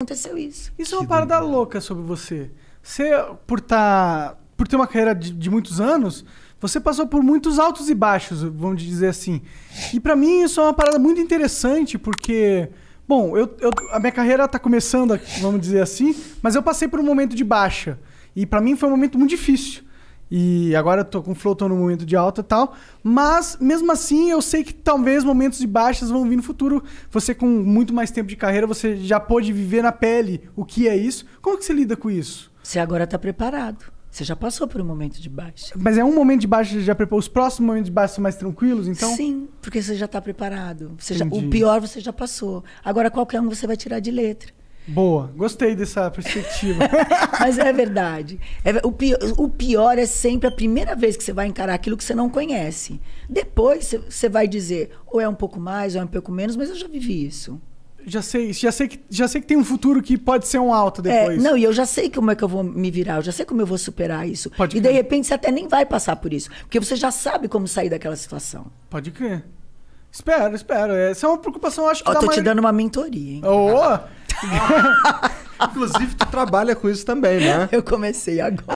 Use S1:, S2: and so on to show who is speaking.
S1: aconteceu isso.
S2: Isso é uma parada louca sobre você. Você, por, tá, por ter uma carreira de, de muitos anos, você passou por muitos altos e baixos, vamos dizer assim. E para mim isso é uma parada muito interessante, porque, bom, eu, eu, a minha carreira tá começando, vamos dizer assim, mas eu passei por um momento de baixa. E para mim foi um momento muito difícil. E agora eu tô com flow, no momento de alta e tal. Mas, mesmo assim, eu sei que talvez momentos de baixas vão vir no futuro. Você, com muito mais tempo de carreira, você já pôde viver na
S1: pele o que é isso. Como que você lida com isso? Você agora tá preparado. Você já passou por um momento de baixa.
S2: Mas é um momento de baixa que já preparou. Os próximos momentos de baixa são mais tranquilos, então?
S1: Sim, porque você já está preparado. Já, o pior você já passou. Agora qualquer um você vai tirar de letra. Boa, gostei dessa perspectiva. Mas é verdade. É, o, pior, o, pior, é sempre a primeira vez que você vai encarar aquilo que você não conhece. Depois você vai dizer, ou é um pouco mais, ou é um pouco menos, mas eu já vivi isso.
S2: Já sei, já sei que, já sei que tem um futuro
S1: que pode ser um alto é, depois. É, não, e eu já sei como é que eu vou me virar, eu já sei como eu vou superar isso. Pode e crer. de repente você até nem vai passar por isso, porque você já sabe como sair daquela situação.
S2: Pode crer. Espero, espero. Essa é, é uma preocupação, acho que. Eu tá tô te dando uma mentoria, hein? Oh, Inclusive, tu trabalha com isso também, né? Eu comecei agora.